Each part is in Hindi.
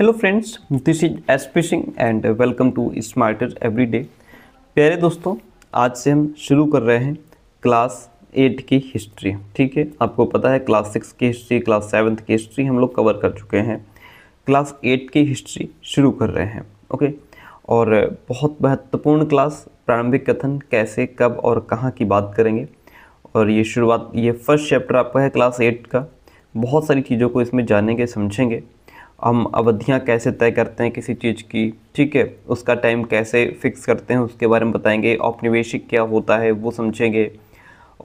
हेलो फ्रेंड्स दिस इज एसपिशिंग and welcome to smarter every day प्यारे दोस्तों आज से हम शुरू कर रहे हैं क्लास एट की हिस्ट्री ठीक है आपको पता है क्लास सिक्स की हिस्ट्री क्लास सेवन्थ की हिस्ट्री हम लोग कवर कर चुके हैं क्लास एट की हिस्ट्री शुरू कर रहे हैं ओके और बहुत महत्वपूर्ण क्लास प्रारंभिक कथन कैसे कब और कहाँ की बात करेंगे और ये शुरुआत ये फर्स्ट चैप्टर आपका है क्लास एट का बहुत सारी चीज़ों को इसमें जानेंगे समझेंगे हम अवधियाँ कैसे तय करते हैं किसी चीज़ की ठीक है उसका टाइम कैसे फिक्स करते हैं उसके बारे में बताएंगे औपनिवेशिक क्या होता है वो समझेंगे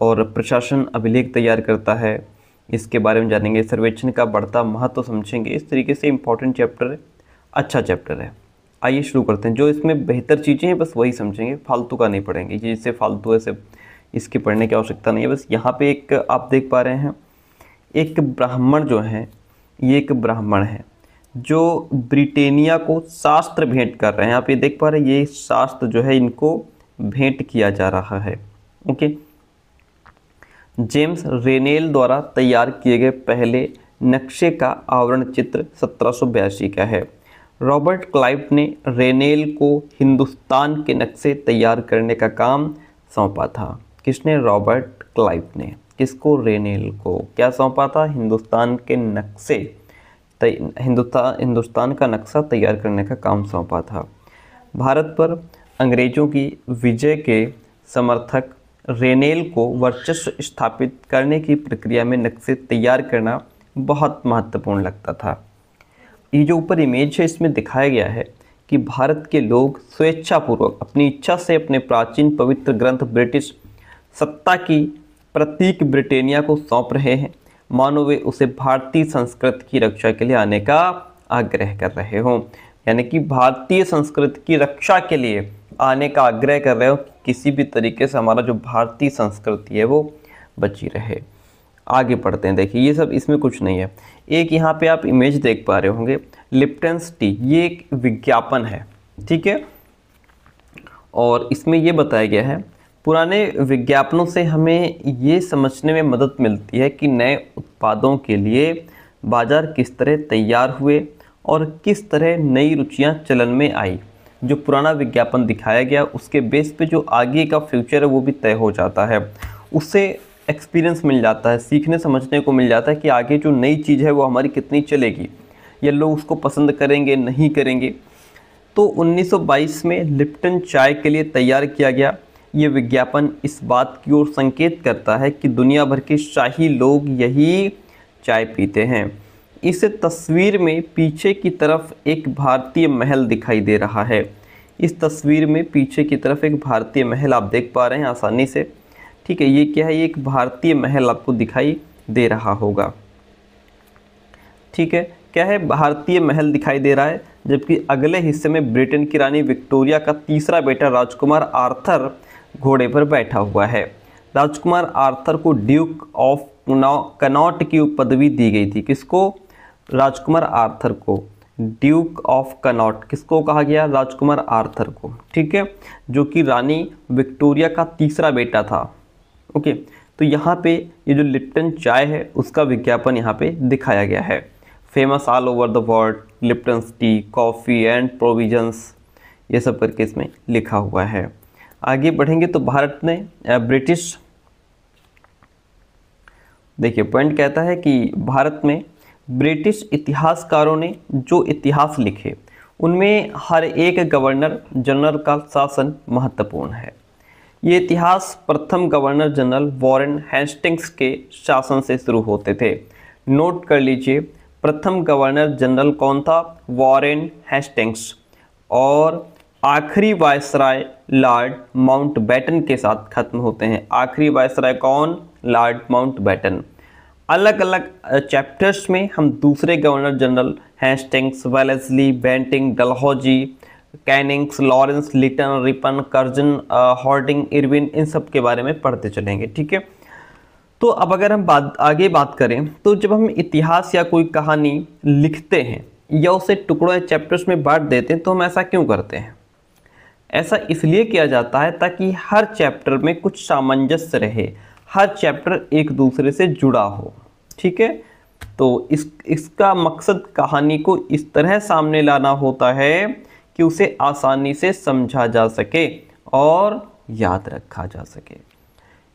और प्रशासन अभिलेख तैयार करता है इसके बारे में जानेंगे सर्वेक्षण का बढ़ता महत्व तो समझेंगे इस तरीके से इम्पोर्टेंट चैप्टर है अच्छा चैप्टर है आइए शुरू करते हैं जो इसमें बेहतर चीज़ें हैं बस वही समझेंगे फालतू का नहीं पढ़ेंगे जिससे फालतू ऐसे इसके पढ़ने की आवश्यकता नहीं है बस यहाँ पे एक आप देख पा रहे हैं एक ब्राह्मण जो है ये एक ब्राह्मण है जो ब्रिटेनिया को शास्त्र भेंट कर रहे हैं आप ये देख पा रहे हैं ये शास्त्र जो है इनको भेंट किया जा रहा है ओके जेम्स रेनेल द्वारा तैयार किए गए पहले नक्शे का आवरण चित्र सत्रह का है रॉबर्ट क्लाइव ने रेनेल को हिंदुस्तान के नक्शे तैयार करने का काम सौंपा था किसने रॉबर्ट क्लाइव ने किसको रेनेल को क्या सौंपा था हिंदुस्तान के नक्शे हिंदुस्तान हिंदुस्तान का नक्शा तैयार करने का काम सौंपा था भारत पर अंग्रेज़ों की विजय के समर्थक रेनेल को वर्चस्व स्थापित करने की प्रक्रिया में नक्शे तैयार करना बहुत महत्वपूर्ण लगता था ये जो ऊपर इमेज है इसमें दिखाया गया है कि भारत के लोग स्वेच्छापूर्वक अपनी इच्छा से अपने प्राचीन पवित्र ग्रंथ ब्रिटिश सत्ता की प्रतीक ब्रिटेनिया को सौंप रहे हैं मानो वे उसे भारतीय संस्कृति की रक्षा के लिए आने का आग्रह कर रहे हो यानी कि भारतीय संस्कृति की रक्षा के लिए आने का आग्रह कर रहे हो कि किसी भी तरीके से हमारा जो भारतीय संस्कृति है वो बची रहे आगे पढ़ते हैं देखिए ये सब इसमें कुछ नहीं है एक यहाँ पे आप इमेज देख पा रहे होंगे लिप्टन्स टी ये एक विज्ञापन है ठीक है और इसमें ये बताया गया है पुराने विज्ञापनों से हमें ये समझने में मदद मिलती है कि नए उत्पादों के लिए बाज़ार किस तरह तैयार हुए और किस तरह नई रुचियां चलन में आई जो पुराना विज्ञापन दिखाया गया उसके बेस पे जो आगे का फ्यूचर है वो भी तय हो जाता है उससे एक्सपीरियंस मिल जाता है सीखने समझने को मिल जाता है कि आगे जो नई चीज़ है वो हमारी कितनी चलेगी या लोग उसको पसंद करेंगे नहीं करेंगे तो 1922 में लिप्टन चाय के लिए तैयार किया गया ये विज्ञापन इस बात की ओर संकेत करता है कि दुनिया भर के शाही लोग यही चाय पीते हैं इस तस्वीर में पीछे की तरफ एक भारतीय महल दिखाई दे रहा है इस तस्वीर में पीछे की तरफ एक भारतीय महल आप देख पा रहे हैं आसानी से ठीक है ये क्या है ये एक भारतीय महल आपको दिखाई दे रहा होगा ठीक है क्या है भारतीय महल दिखाई दे रहा है जबकि अगले हिस्से में ब्रिटेन की रानी विक्टोरिया का तीसरा बेटा राजकुमार आर्थर घोड़े पर बैठा हुआ है राजकुमार आर्थर को ड्यूक ऑफ कनॉट की पदवी दी गई थी किसको राजकुमार आर्थर को ड्यूक ऑफ कनॉट किसको कहा गया राजकुमार आर्थर को ठीक है जो कि रानी विक्टोरिया का तीसरा बेटा था ओके तो यहाँ पे ये जो लिप्टन चाय है उसका विज्ञापन यहाँ पे दिखाया गया है famous all over the world Lipton tea coffee and provisions ये सब करके इसमें लिखा हुआ है आगे बढ़ेंगे तो भारत ने ब्रिटिश देखिए पॉइंट कहता है कि भारत में ब्रिटिश इतिहासकारों ने जो इतिहास लिखे उनमें हर एक गवर्नर जनरल का शासन महत्वपूर्ण है ये इतिहास प्रथम गवर्नर जनरल वॉरेन हैंस्टिंग्स के शासन से शुरू होते थे नोट कर लीजिए प्रथम गवर्नर जनरल कौन था वॉरेन हैंस्टिंग्स और आखिरी वायसराय लॉर्ड बैटन के साथ खत्म होते हैं आखिरी वायसराय कौन लॉर्ड बैटन अलग अलग चैप्टर्स में हम दूसरे governor general Hastings Wellesley Bentinck Dalhousie Cannings Lawrence Lytton Ripon Curzon Hardinge Irwin इन सब के बारे में पढ़ते चलेंगे ठीक है तो अब अगर हम बात आगे बात करें तो जब हम इतिहास या कोई कहानी लिखते हैं या उसे टुकड़ों या चैप्टर्स में बांट देते हैं तो हम ऐसा क्यों करते हैं ऐसा इसलिए किया जाता है ताकि हर चैप्टर में कुछ सामंजस्य रहे हर चैप्टर एक दूसरे से जुड़ा हो ठीक है तो इस इसका मकसद कहानी को इस तरह सामने लाना होता है कि उसे आसानी से समझा जा सके और याद रखा जा सके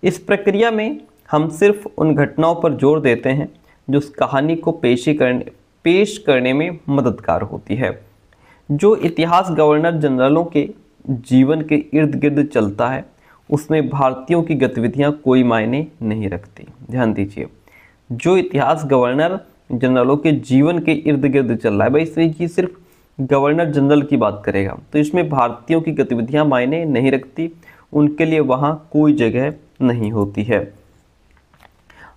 इस प्रक्रिया में हम सिर्फ उन घटनाओं पर जोर देते हैं जो उस कहानी को पेशी करने पेश करने में मददगार होती है जो इतिहास गवर्नर जनरलों के जीवन के इर्द गिर्द चलता है उसमें भारतीयों की गतिविधियां कोई मायने नहीं रखती ध्यान दीजिए जो इतिहास गवर्नर जनरलों के जीवन के इर्द गिर्द चल रहा है भाई इसमें ये सिर्फ गवर्नर जनरल की बात करेगा तो इसमें भारतीयों की गतिविधियां मायने नहीं रखती उनके लिए वहाँ कोई जगह नहीं होती है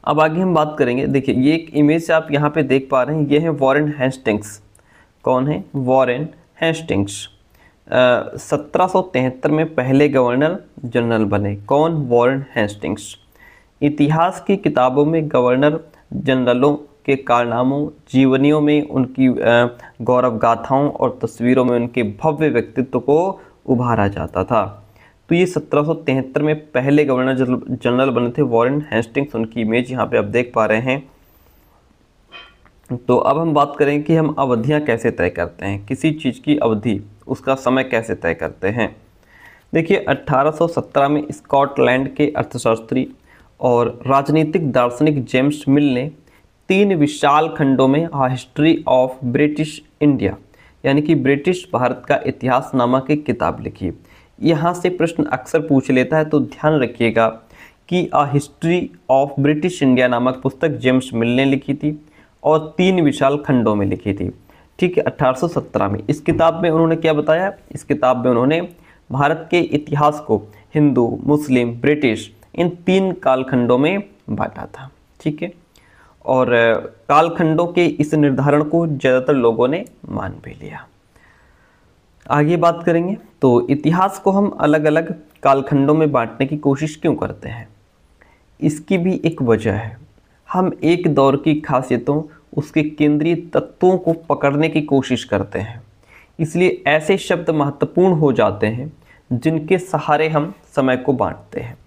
अब आगे हम बात करेंगे देखिए ये एक इमेज आप यहाँ पे देख पा रहे हैं ये है वॉरन हैस्टिंग्स कौन है वॉरन हैस्टिंग्स सत्रह में पहले गवर्नर जनरल बने कौन वॉरेन हेस्टिंग्स इतिहास की किताबों में गवर्नर जनरलों के कारनामों जीवनियों में उनकी गौरव गाथाओं और तस्वीरों में उनके भव्य व्यक्तित्व को उभारा जाता था तो ये 1773 में पहले गवर्नर जनरल बने थे वॉरेन हेस्टिंग्स उनकी इमेज यहाँ पे आप देख पा रहे हैं तो अब हम बात करें कि हम अवधियाँ कैसे तय करते हैं किसी चीज़ की अवधि उसका समय कैसे तय करते हैं देखिए 1817 में स्कॉटलैंड के अर्थशास्त्री और राजनीतिक दार्शनिक जेम्स मिल ने तीन विशाल खंडों में हिस्ट्री ऑफ ब्रिटिश इंडिया यानी कि ब्रिटिश भारत का इतिहास नामक एक किताब लिखी यहाँ से प्रश्न अक्सर पूछ लेता है तो ध्यान रखिएगा कि a history of British India नामक पुस्तक जेम्स मिल ने लिखी थी और तीन विशाल खंडों में लिखी थी ठीक है 1817 में इस किताब में उन्होंने क्या बताया इस किताब में उन्होंने भारत के इतिहास को हिंदू मुस्लिम ब्रिटिश इन तीन कालखंडों में बांटा था ठीक है और कालखंडों के इस निर्धारण को ज़्यादातर लोगों ने मान भी लिया आगे बात करेंगे तो इतिहास को हम अलग अलग कालखंडों में बांटने की कोशिश क्यों करते हैं इसकी भी एक वजह है हम एक दौर की खासियतों उसके केंद्रीय तत्वों को पकड़ने की कोशिश करते हैं इसलिए ऐसे शब्द महत्वपूर्ण हो जाते हैं जिनके सहारे हम समय को बांटते हैं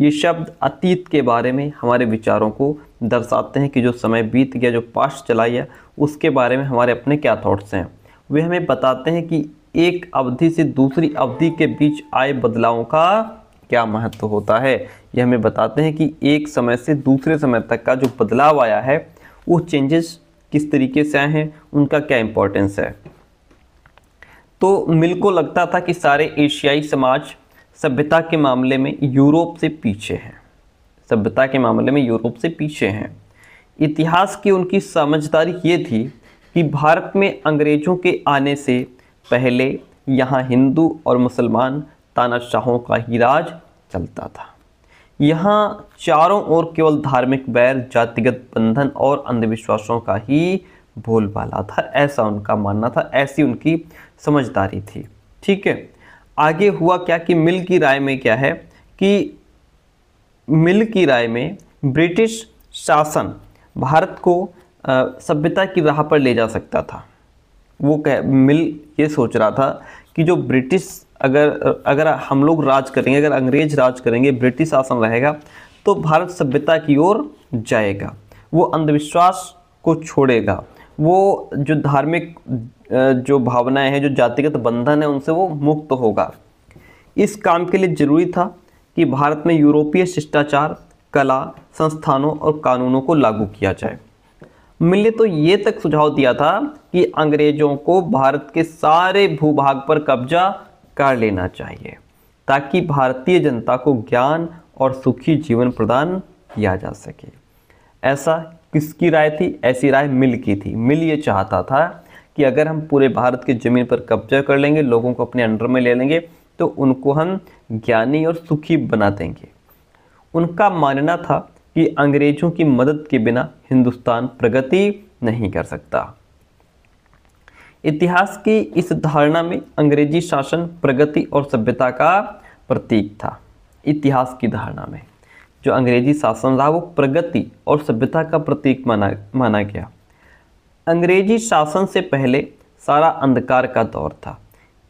ये शब्द अतीत के बारे में हमारे विचारों को दर्शाते हैं कि जो समय बीत गया जो पास्ट चला गया उसके बारे में हमारे अपने क्या थाट्स हैं वे हमें बताते हैं कि एक अवधि से दूसरी अवधि के बीच आए बदलावों का क्या महत्व होता है ये हमें बताते हैं कि एक समय से दूसरे समय तक का जो बदलाव आया है वो चेंजेस किस तरीके से आए हैं उनका क्या इम्पोर्टेंस है तो मिल को लगता था कि सारे एशियाई समाज सभ्यता के मामले में यूरोप से पीछे हैं सभ्यता के मामले में यूरोप से पीछे हैं इतिहास की उनकी समझदारी ये थी कि भारत में अंग्रेज़ों के आने से पहले यहाँ हिंदू और मुसलमान तानाशाहों का ही राज चलता था यहाँ चारों ओर केवल धार्मिक बैर जातिगत बंधन और अंधविश्वासों का ही बोलबाला था ऐसा उनका मानना था ऐसी उनकी समझदारी थी ठीक है आगे हुआ क्या कि मिल की राय में क्या है कि मिल की राय में ब्रिटिश शासन भारत को सभ्यता की राह पर ले जा सकता था वो कह मिल ये सोच रहा था कि जो ब्रिटिश अगर अगर हम लोग राज करेंगे अगर अंग्रेज राज करेंगे ब्रिटिश शासन रहेगा तो भारत सभ्यता की ओर जाएगा वो अंधविश्वास को छोड़ेगा वो जो धार्मिक जो भावनाएं हैं जो जातिगत बंधन है उनसे वो मुक्त होगा इस काम के लिए ज़रूरी था कि भारत में यूरोपीय शिष्टाचार कला संस्थानों और कानूनों को लागू किया जाए मिले तो ये तक सुझाव दिया था कि अंग्रेज़ों को भारत के सारे भूभाग पर कब्जा कर लेना चाहिए ताकि भारतीय जनता को ज्ञान और सुखी जीवन प्रदान किया जा सके ऐसा किसकी राय थी ऐसी राय मिल की थी मिल ये चाहता था कि अगर हम पूरे भारत की ज़मीन पर कब्जा कर लेंगे लोगों को अपने अंडर में ले लेंगे तो उनको हम ज्ञानी और सुखी बना देंगे उनका मानना था कि अंग्रेज़ों की मदद के बिना हिंदुस्तान प्रगति नहीं कर सकता इतिहास की इस धारणा में अंग्रेजी शासन प्रगति और सभ्यता का प्रतीक था इतिहास की धारणा में जो अंग्रेजी शासन रहा वो प्रगति और सभ्यता का प्रतीक माना माना गया अंग्रेजी शासन से पहले सारा अंधकार का दौर था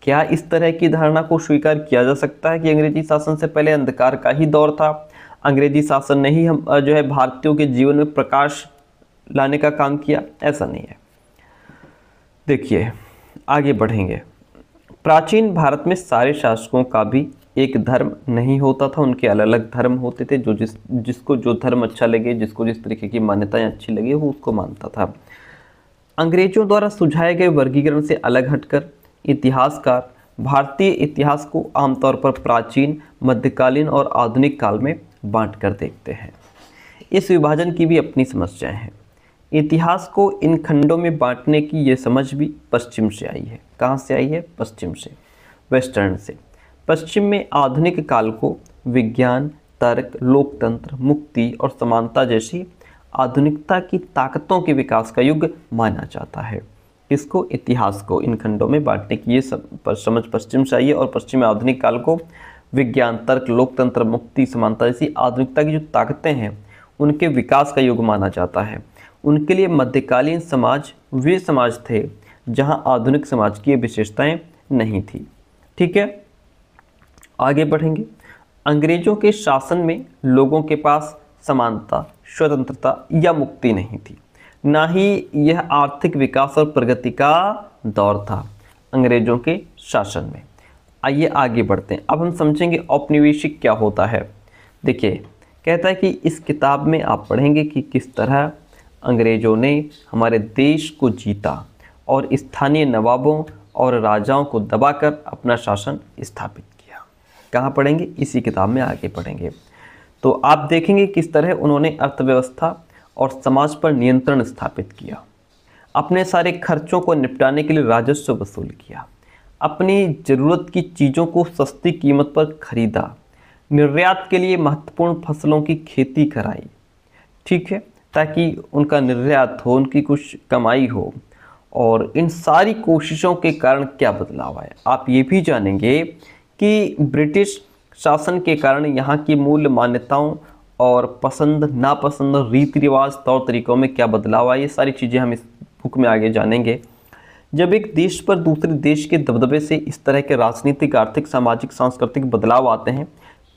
क्या इस तरह की धारणा को स्वीकार किया जा सकता है कि अंग्रेजी शासन से पहले अंधकार का ही दौर था अंग्रेजी शासन ने ही हम जो है भारतीयों के जीवन में प्रकाश लाने का काम किया ऐसा नहीं है देखिए आगे बढ़ेंगे प्राचीन भारत में सारे शासकों का भी एक धर्म नहीं होता था उनके अलग अलग धर्म होते थे जो जिस जिसको जो धर्म अच्छा लगे जिसको जिस तरीके की मान्यताएं अच्छी लगे वो उसको मानता था अंग्रेजों द्वारा सुझाए गए वर्गीकरण से अलग हटकर इतिहासकार भारतीय इतिहास को आमतौर पर प्राचीन मध्यकालीन और आधुनिक काल में बांट कर देखते हैं इस विभाजन की भी अपनी समस्याएं हैं इतिहास को इन खंडों में बांटने की ये समझ भी पश्चिम से आई है कहाँ से आई है पश्चिम से वेस्टर्न से पश्चिम में आधुनिक काल को विज्ञान तर्क लोकतंत्र मुक्ति और समानता जैसी आधुनिकता की ताकतों के विकास का युग माना जाता है इसको इतिहास को इन खंडों में बांटने की ये समझ पश्चिम से आई है और पश्चिम में आधुनिक काल को विज्ञान तर्क लोकतंत्र मुक्ति समानता जैसी आधुनिकता की जो ताकतें हैं उनके विकास का युग माना जाता है उनके लिए मध्यकालीन समाज वे समाज थे जहां आधुनिक समाज की विशेषताएं नहीं थी ठीक है आगे बढ़ेंगे अंग्रेजों के शासन में लोगों के पास समानता स्वतंत्रता या मुक्ति नहीं थी ना ही यह आर्थिक विकास और प्रगति का दौर था अंग्रेजों के शासन में आइए आगे बढ़ते हैं अब हम समझेंगे औपनिवेशिक क्या होता है देखिए कहता है कि इस किताब में आप पढ़ेंगे कि किस तरह अंग्रेज़ों ने हमारे देश को जीता और स्थानीय नवाबों और राजाओं को दबाकर अपना शासन स्थापित किया कहाँ पढ़ेंगे इसी किताब में आगे पढ़ेंगे तो आप देखेंगे किस तरह उन्होंने अर्थव्यवस्था और समाज पर नियंत्रण स्थापित किया अपने सारे खर्चों को निपटाने के लिए राजस्व वसूल किया अपनी ज़रूरत की चीज़ों को सस्ती कीमत पर खरीदा निर्यात के लिए महत्वपूर्ण फसलों की खेती कराई ठीक है ताकि उनका निर्यात हो उनकी कुछ कमाई हो और इन सारी कोशिशों के कारण क्या बदलाव आया आप ये भी जानेंगे कि ब्रिटिश शासन के कारण यहाँ की मूल मान्यताओं और पसंद नापसंद रीति रिवाज तौर तरीक़ों में क्या बदलाव आया ये सारी चीज़ें हम इस बुक में आगे जानेंगे जब एक देश पर दूसरे देश के दबदबे से इस तरह के राजनीतिक आर्थिक सामाजिक सांस्कृतिक बदलाव आते हैं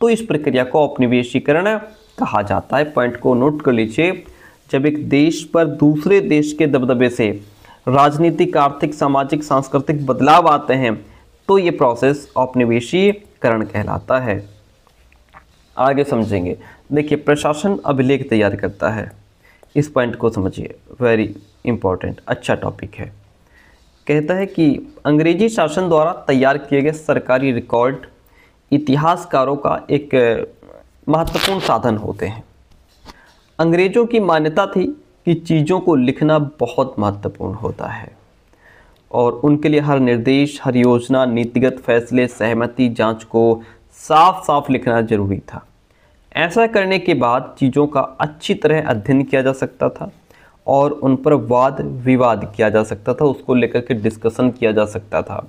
तो इस प्रक्रिया को औपनिवेशीकरण कहा जाता है पॉइंट को नोट कर लीजिए जब एक देश पर दूसरे देश के दबदबे से राजनीतिक आर्थिक सामाजिक सांस्कृतिक बदलाव आते हैं तो ये प्रोसेस औपनिवेशीकरण कहलाता है आगे समझेंगे देखिए प्रशासन अभिलेख तैयार करता है इस पॉइंट को समझिए वेरी इंपॉर्टेंट अच्छा टॉपिक है कहता है कि अंग्रेजी शासन द्वारा तैयार किए गए सरकारी रिकॉर्ड इतिहासकारों का एक महत्वपूर्ण साधन होते हैं अंग्रेज़ों की मान्यता थी कि चीज़ों को लिखना बहुत महत्वपूर्ण होता है और उनके लिए हर निर्देश हर योजना नीतिगत फैसले सहमति जांच को साफ साफ लिखना जरूरी था ऐसा करने के बाद चीज़ों का अच्छी तरह अध्ययन किया जा सकता था और उन पर वाद विवाद किया जा सकता था उसको लेकर के डिस्कशन किया जा सकता था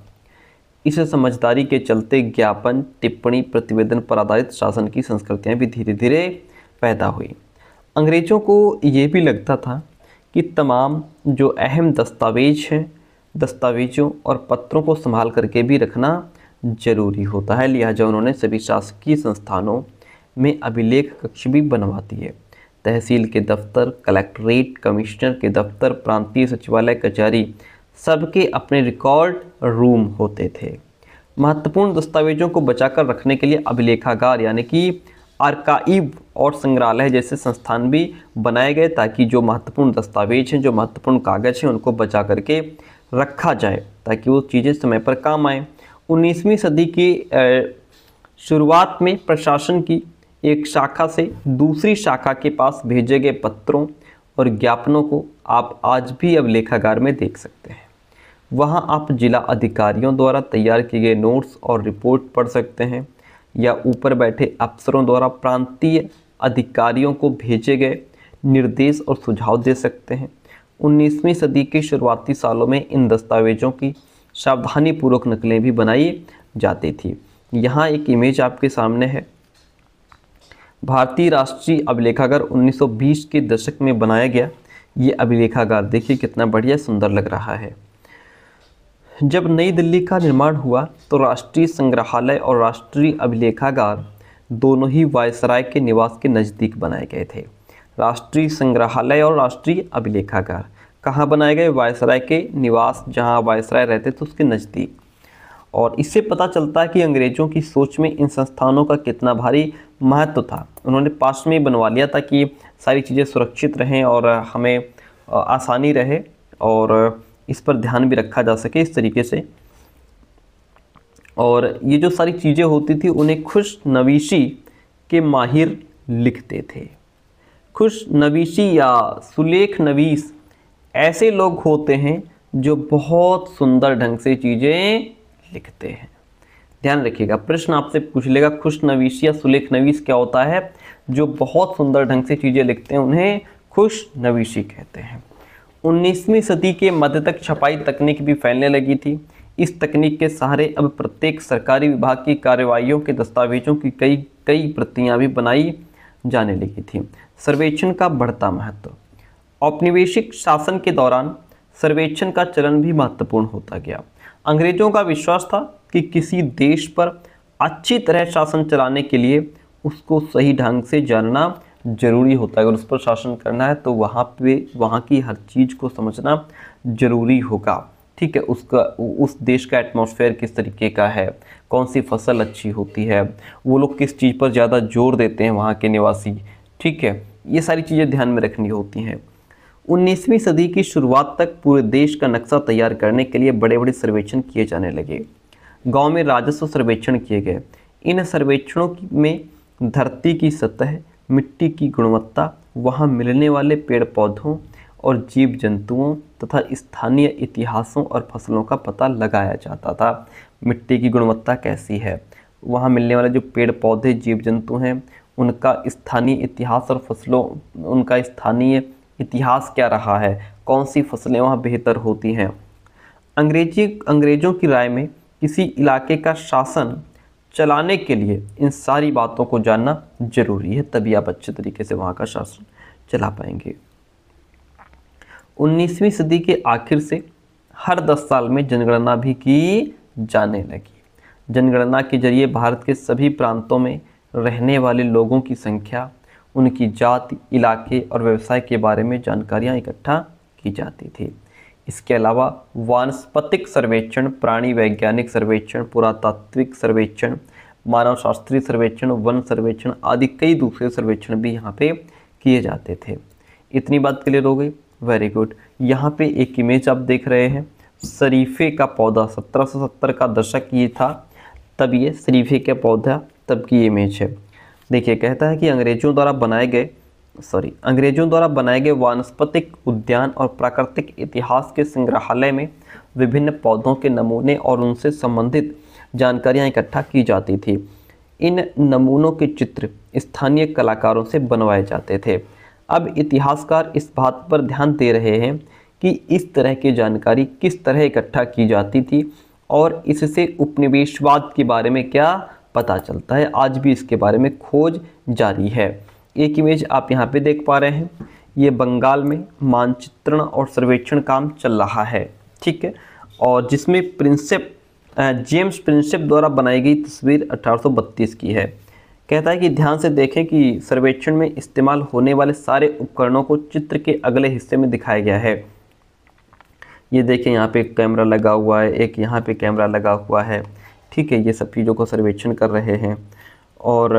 इसे समझदारी के चलते ज्ञापन टिप्पणी प्रतिवेदन पर आधारित शासन की संस्कृतियाँ भी धीरे धीरे पैदा हुई अंग्रेज़ों को ये भी लगता था कि तमाम जो अहम दस्तावेज हैं दस्तावेज़ों और पत्रों को संभाल करके भी रखना ज़रूरी होता है लिहाजा उन्होंने सभी शासकीय संस्थानों में अभिलेख कक्ष भी बनवा दिए तहसील के दफ्तर कलेक्ट्रेट कमिश्नर के दफ्तर प्रांतीय सचिवालय कचहरी सबके अपने रिकॉर्ड रूम होते थे महत्वपूर्ण दस्तावेजों को बचाकर रखने के लिए अभिलेखागार यानी कि आर्काइव और संग्रहालय जैसे संस्थान भी बनाए गए ताकि जो महत्वपूर्ण दस्तावेज हैं जो महत्वपूर्ण कागज़ हैं उनको बचा करके रखा जाए ताकि वो चीज़ें समय पर काम आएँ उन्नीसवीं सदी की शुरुआत में प्रशासन की एक शाखा से दूसरी शाखा के पास भेजे गए पत्रों और ज्ञापनों को आप आज भी अब लेखागार में देख सकते हैं वहाँ आप जिला अधिकारियों द्वारा तैयार किए गए नोट्स और रिपोर्ट पढ़ सकते हैं या ऊपर बैठे अफसरों द्वारा प्रांतीय अधिकारियों को भेजे गए निर्देश और सुझाव दे सकते हैं 19वीं सदी के शुरुआती सालों में इन दस्तावेज़ों की सावधानीपूर्वक नकलें भी बनाई जाती थी यहाँ एक इमेज आपके सामने है भारतीय राष्ट्रीय अभिलेखागार 1920 के दशक में बनाया गया ये अभिलेखागार देखिए कितना बढ़िया सुंदर लग रहा है जब नई दिल्ली का निर्माण हुआ तो राष्ट्रीय संग्रहालय और राष्ट्रीय अभिलेखागार दोनों ही वायसराय के निवास के नज़दीक बनाए गए थे राष्ट्रीय संग्रहालय और राष्ट्रीय अभिलेखागार कहाँ बनाए गए वायसराय के निवास जहाँ वायसराय रहते थे उसके नज़दीक और इससे पता चलता है कि अंग्रेज़ों की सोच में इन संस्थानों का कितना भारी महत्व था उन्होंने पास में बनवा लिया ताकि सारी चीज़ें सुरक्षित रहें और हमें आसानी रहे और इस पर ध्यान भी रखा जा सके इस तरीके से और ये जो सारी चीज़ें होती थी उन्हें खुश नवीशी के माहिर लिखते थे खुश नवीशी या सुलेख नवीस ऐसे लोग होते हैं जो बहुत सुंदर ढंग से चीज़ें लिखते हैं ध्यान रखिएगा प्रश्न आपसे पूछ लेगा खुश नवीशी या सुलेख नवीस क्या होता है जो बहुत सुंदर ढंग से चीज़ें लिखते हैं उन्हें खुश नवीशी कहते हैं 19वीं सदी के मध्य तक छपाई तकनीक भी फैलने लगी थी इस तकनीक के सहारे अब प्रत्येक सरकारी विभाग की कार्रवाइयों के दस्तावेजों की कई कई प्रतियां भी बनाई जाने लगी थी सर्वेक्षण का बढ़ता महत्व औपनिवेशिक शासन के दौरान सर्वेक्षण का चलन भी महत्वपूर्ण होता गया अंग्रेजों का विश्वास था कि किसी देश पर अच्छी तरह शासन चलाने के लिए उसको सही ढंग से जानना ज़रूरी होता है अगर उस पर शासन करना है तो वहाँ पे वहाँ की हर चीज़ को समझना ज़रूरी होगा ठीक है उसका उस देश का एटमॉस्फेयर किस तरीके का है कौन सी फसल अच्छी होती है वो लोग किस चीज़ पर ज़्यादा जोर देते हैं वहाँ के निवासी ठीक है ये सारी चीज़ें ध्यान में रखनी होती हैं उन्नीसवीं सदी की शुरुआत तक पूरे देश का नक्शा तैयार करने के लिए बड़े बड़े सर्वेक्षण किए जाने लगे गांव में राजस्व सर्वेक्षण किए गए इन सर्वेक्षणों में धरती की सतह मिट्टी की गुणवत्ता वहाँ मिलने वाले पेड़ पौधों और जीव जंतुओं तथा स्थानीय इतिहासों और फसलों का पता लगाया जाता था मिट्टी की गुणवत्ता कैसी है वहाँ मिलने वाले जो पेड़ पौधे जीव जंतु हैं उनका स्थानीय इतिहास और फसलों उनका स्थानीय इतिहास क्या रहा है कौन सी फसलें वहाँ बेहतर होती हैं अंग्रेजी अंग्रेज़ों की राय में किसी इलाके का शासन चलाने के लिए इन सारी बातों को जानना ज़रूरी है तभी आप अच्छे तरीके से वहाँ का शासन चला पाएंगे 19वीं सदी के आखिर से हर 10 साल में जनगणना भी की जाने लगी जनगणना के जरिए भारत के सभी प्रांतों में रहने वाले लोगों की संख्या उनकी जाति इलाके और व्यवसाय के बारे में जानकारियाँ इकट्ठा की जाती थी इसके अलावा वानस्पतिक सर्वेक्षण प्राणी वैज्ञानिक सर्वेक्षण पुरातात्विक सर्वेक्षण मानव शास्त्रीय सर्वेक्षण वन सर्वेक्षण आदि कई दूसरे सर्वेक्षण भी यहाँ पे किए जाते थे इतनी बात क्लियर हो गई वेरी गुड यहाँ पे एक इमेज आप देख रहे हैं शरीफे का पौधा सत्रह सौ सत्तर का दशक ये था तब ये शरीफे का पौधा तब की इमेज है देखिए कहता है कि अंग्रेज़ों द्वारा बनाए गए सॉरी अंग्रेजों द्वारा बनाए गए वानस्पतिक उद्यान और प्राकृतिक इतिहास के संग्रहालय में विभिन्न पौधों के नमूने और उनसे संबंधित जानकारियाँ इकट्ठा की जाती थी इन नमूनों के चित्र स्थानीय कलाकारों से बनवाए जाते थे अब इतिहासकार इस बात पर ध्यान दे रहे हैं कि इस तरह की जानकारी किस तरह इकट्ठा की जाती थी और इससे उपनिवेशवाद के बारे में क्या पता चलता है आज भी इसके बारे में खोज जारी है एक इमेज आप यहाँ पे देख पा रहे हैं ये बंगाल में मानचित्रण और सर्वेक्षण काम चल रहा है ठीक है और जिसमें प्रिंसेप जेम्स प्रिंसेप द्वारा बनाई गई तस्वीर 1832 की है कहता है कि ध्यान से देखें कि सर्वेक्षण में इस्तेमाल होने वाले सारे उपकरणों को चित्र के अगले हिस्से में दिखाया गया है ये देखें यहाँ पे कैमरा लगा हुआ है एक यहाँ पे कैमरा लगा हुआ है ठीक है ये सब चीज़ों को सर्वेक्षण कर रहे हैं और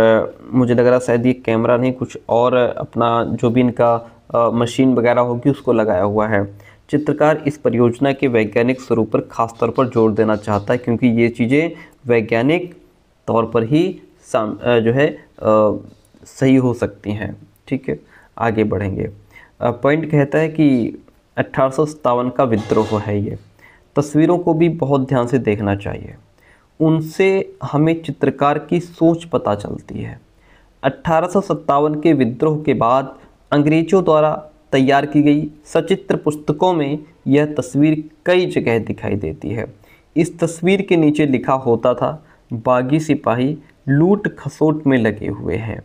मुझे लग रहा शायद ये कैमरा नहीं कुछ और अपना जो भी इनका मशीन वगैरह होगी उसको लगाया हुआ है चित्रकार इस परियोजना के वैज्ञानिक स्वरूप पर खास तौर पर जोर देना चाहता है क्योंकि ये चीज़ें वैज्ञानिक तौर पर ही जो है आ, सही हो सकती हैं ठीक है आगे बढ़ेंगे पॉइंट कहता है कि अट्ठारह का विद्रोह है ये तस्वीरों को भी बहुत ध्यान से देखना चाहिए उनसे हमें चित्रकार की सोच पता चलती है अट्ठारह के विद्रोह के बाद अंग्रेजों द्वारा तैयार की गई सचित्र पुस्तकों में यह तस्वीर कई जगह दिखाई देती है इस तस्वीर के नीचे लिखा होता था बागी सिपाही लूट खसोट में लगे हुए हैं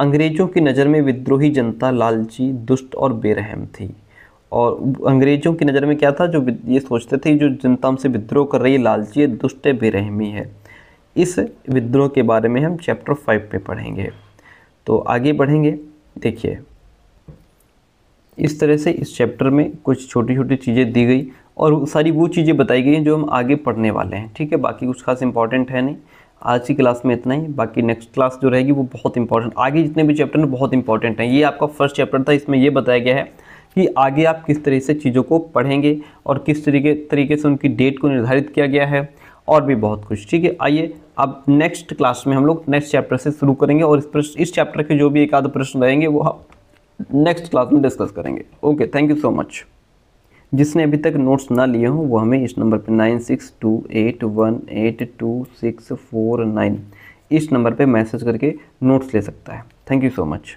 अंग्रेज़ों की नज़र में विद्रोही जनता लालची दुष्ट और बेरहम थी और अंग्रेज़ों की नज़र में क्या था जो ये सोचते थे जो जनता हमसे विद्रोह कर रही है लालची दुष्ट बेरहमी है इस विद्रोह के बारे में हम चैप्टर फाइव पे पढ़ेंगे तो आगे बढ़ेंगे देखिए इस तरह से इस चैप्टर में कुछ छोटी छोटी चीज़ें दी गई और सारी वो चीज़ें बताई गई हैं जो हम आगे पढ़ने वाले हैं ठीक है बाकी कुछ खास इंपॉर्टेंट है नहीं आज की क्लास में इतना ही बाकी नेक्स्ट क्लास जो रहेगी वो बहुत इंपॉर्टेंट आगे जितने भी चैप्टर हैं बहुत इंपॉर्टेंट हैं ये आपका फर्स्ट चैप्टर था इसमें यह बताया गया है कि आगे आप किस तरह से चीज़ों को पढ़ेंगे और किस तरीके तरीके से उनकी डेट को निर्धारित किया गया है और भी बहुत कुछ ठीक है आइए अब नेक्स्ट क्लास में हम लोग नेक्स्ट चैप्टर से शुरू करेंगे और इस प्रश्न इस चैप्टर के जो भी एक आध प्रश्न रहेंगे वो हम नेक्स्ट क्लास में डिस्कस करेंगे okay thank you so much जिसने अभी तक नोट्स ना लिए हों वो हमें इस नंबर पे nine six two eight one eight two six four nine इस नंबर पर मैसेज करके नोट्स ले सकता है थैंक यू सो मच